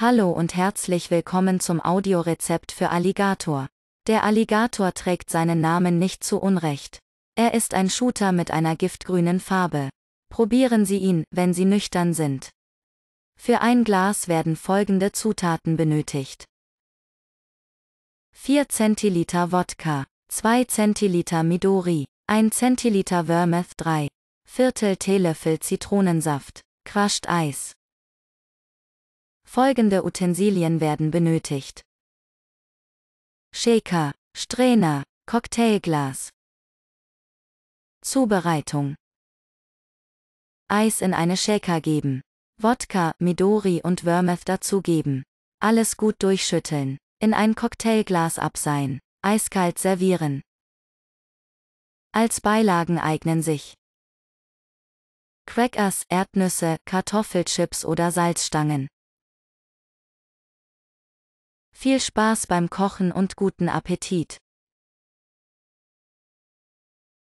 Hallo und herzlich willkommen zum Audiorezept für Alligator. Der Alligator trägt seinen Namen nicht zu Unrecht. Er ist ein Shooter mit einer giftgrünen Farbe. Probieren Sie ihn, wenn Sie nüchtern sind. Für ein Glas werden folgende Zutaten benötigt. 4 cl Wodka, 2 cl Midori, 1 cl Vermouth 3, Viertel Teelöffel Zitronensaft, Crushed Eis, Folgende Utensilien werden benötigt. Shaker, Strainer, Cocktailglas. Zubereitung. Eis in eine Shaker geben. Wodka, Midori und Vermouth dazugeben. Alles gut durchschütteln. In ein Cocktailglas abseihen. Eiskalt servieren. Als Beilagen eignen sich Crackers, Erdnüsse, Kartoffelchips oder Salzstangen. Viel Spaß beim Kochen und guten Appetit!